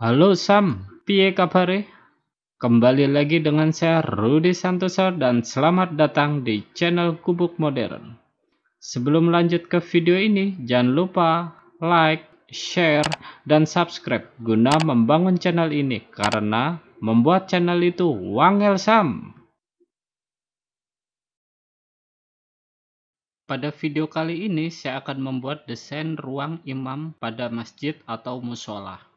Halo Sam, piye kabare? Kembali lagi dengan saya Rudi Santoso dan selamat datang di channel Kubuk Modern. Sebelum lanjut ke video ini, jangan lupa like, share, dan subscribe guna membangun channel ini karena membuat channel itu wangel Sam. Pada video kali ini, saya akan membuat desain ruang imam pada masjid atau musola.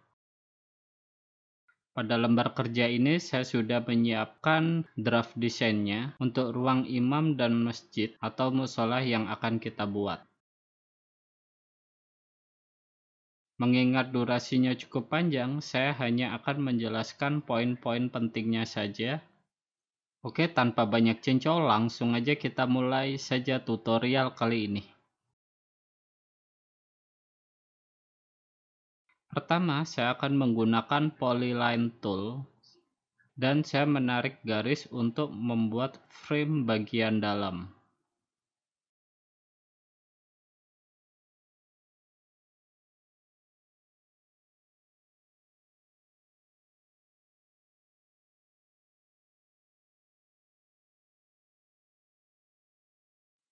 Pada lembar kerja ini saya sudah menyiapkan draft desainnya untuk ruang imam dan masjid atau musola yang akan kita buat. Mengingat durasinya cukup panjang, saya hanya akan menjelaskan poin-poin pentingnya saja. Oke, tanpa banyak cincol, langsung aja kita mulai saja tutorial kali ini. Pertama, saya akan menggunakan polyline tool dan saya menarik garis untuk membuat frame bagian dalam.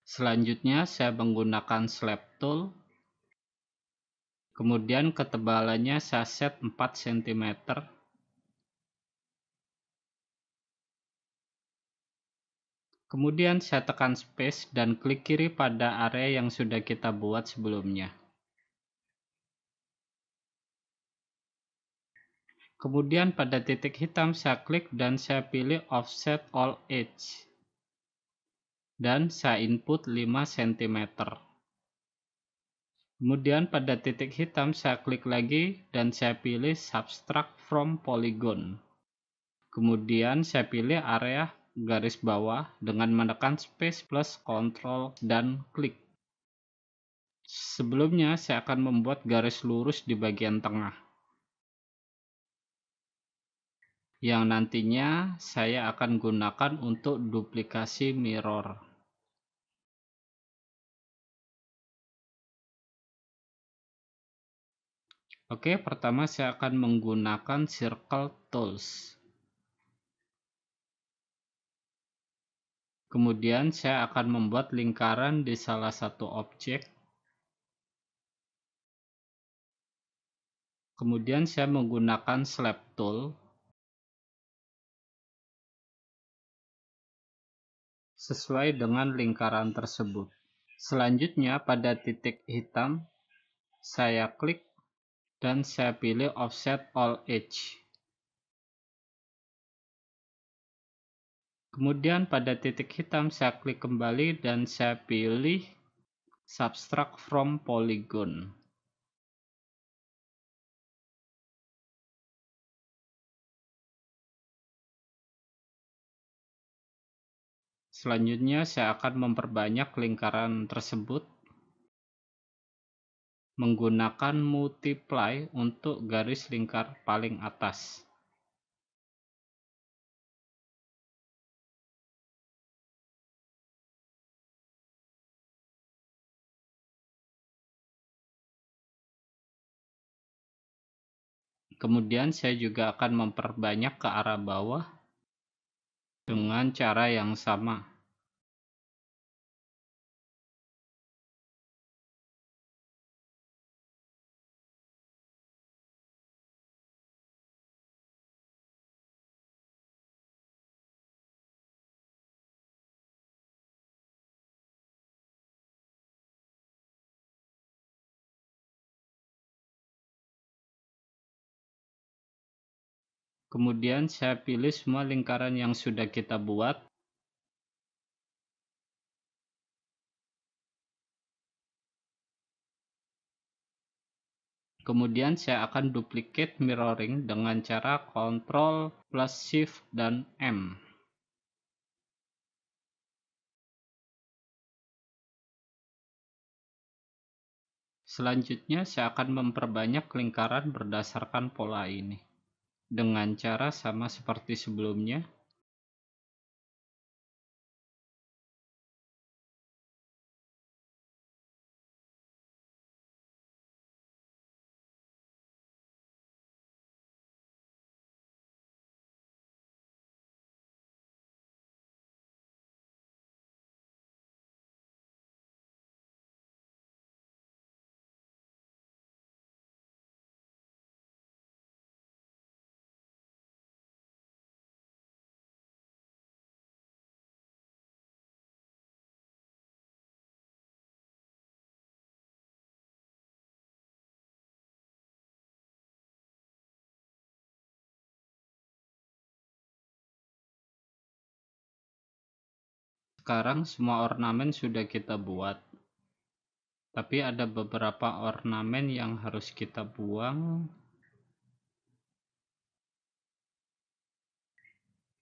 Selanjutnya, saya menggunakan slab tool Kemudian ketebalannya saya set 4 cm. Kemudian saya tekan space dan klik kiri pada area yang sudah kita buat sebelumnya. Kemudian pada titik hitam saya klik dan saya pilih offset all edge. Dan saya input 5 cm. Kemudian pada titik hitam saya klik lagi dan saya pilih subtract from polygon. Kemudian saya pilih area garis bawah dengan menekan space plus control dan klik. Sebelumnya saya akan membuat garis lurus di bagian tengah. Yang nantinya saya akan gunakan untuk duplikasi mirror. Oke, pertama saya akan menggunakan circle tools. Kemudian saya akan membuat lingkaran di salah satu objek. Kemudian saya menggunakan slab tool. Sesuai dengan lingkaran tersebut. Selanjutnya pada titik hitam, saya klik dan saya pilih offset all edge. Kemudian pada titik hitam saya klik kembali dan saya pilih subtract from polygon. Selanjutnya saya akan memperbanyak lingkaran tersebut menggunakan multiply untuk garis lingkar paling atas. Kemudian saya juga akan memperbanyak ke arah bawah dengan cara yang sama. Kemudian saya pilih semua lingkaran yang sudah kita buat. Kemudian saya akan duplicate mirroring dengan cara Ctrl plus Shift dan M. Selanjutnya saya akan memperbanyak lingkaran berdasarkan pola ini dengan cara sama seperti sebelumnya sekarang semua ornamen sudah kita buat. Tapi ada beberapa ornamen yang harus kita buang.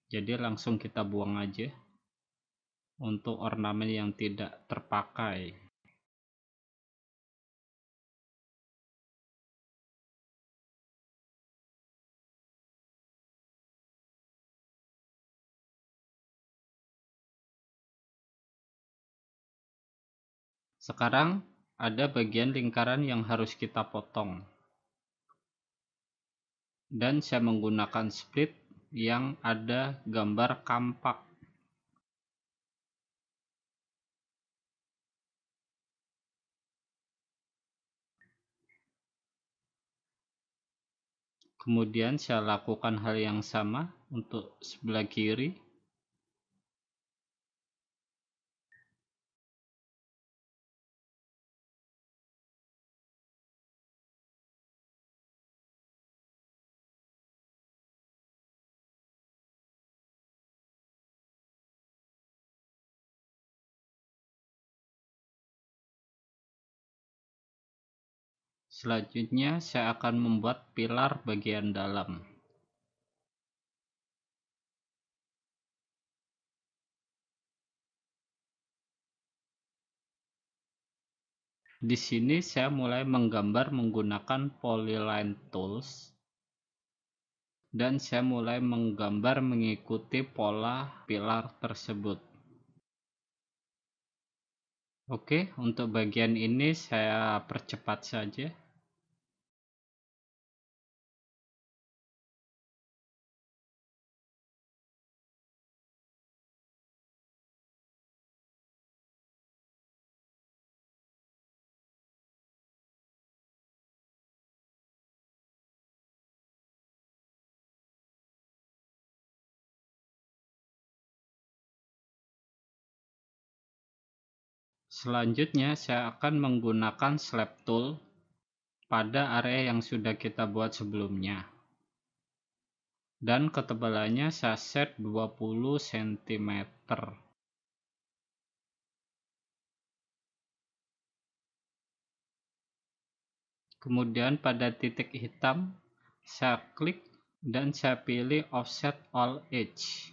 Jadi langsung kita buang aja untuk ornamen yang tidak terpakai. Sekarang ada bagian lingkaran yang harus kita potong. Dan saya menggunakan split yang ada gambar kampak. Kemudian saya lakukan hal yang sama untuk sebelah kiri. Selanjutnya, saya akan membuat pilar bagian dalam. Di sini saya mulai menggambar menggunakan polyline tools dan saya mulai menggambar mengikuti pola pilar tersebut. Oke, untuk bagian ini saya percepat saja. Selanjutnya, saya akan menggunakan slab tool pada area yang sudah kita buat sebelumnya. Dan ketebalannya saya set 20 cm. Kemudian pada titik hitam, saya klik dan saya pilih offset all edge.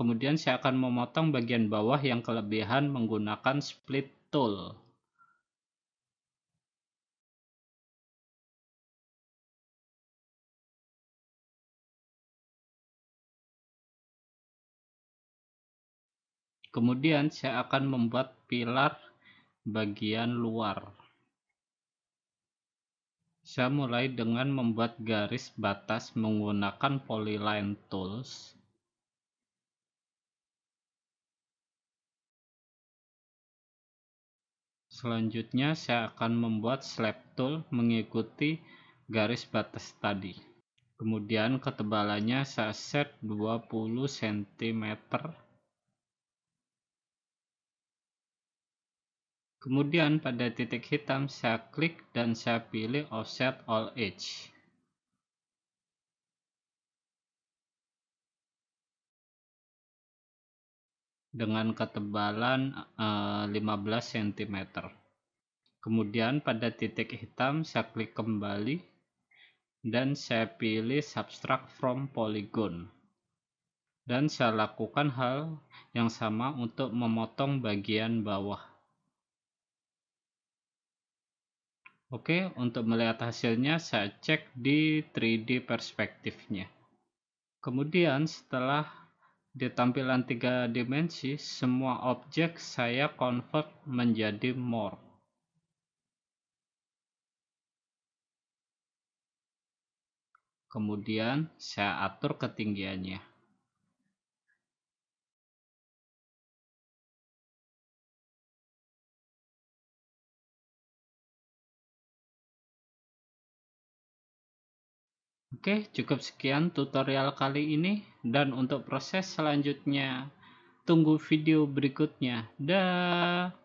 Kemudian saya akan memotong bagian bawah yang kelebihan menggunakan split tool. Kemudian saya akan membuat pilar bagian luar. Saya mulai dengan membuat garis batas menggunakan polyline tools. Selanjutnya saya akan membuat slab tool mengikuti garis batas tadi. Kemudian ketebalannya saya set 20 cm. Kemudian pada titik hitam saya klik dan saya pilih offset all edge. dengan ketebalan uh, 15 cm. Kemudian pada titik hitam saya klik kembali dan saya pilih subtract from polygon. Dan saya lakukan hal yang sama untuk memotong bagian bawah. Oke, untuk melihat hasilnya saya cek di 3D perspektifnya. Kemudian setelah di tampilan tiga dimensi, semua objek saya convert menjadi more Kemudian saya atur ketinggiannya. Oke, cukup sekian tutorial kali ini. Dan untuk proses selanjutnya, tunggu video berikutnya. Dah.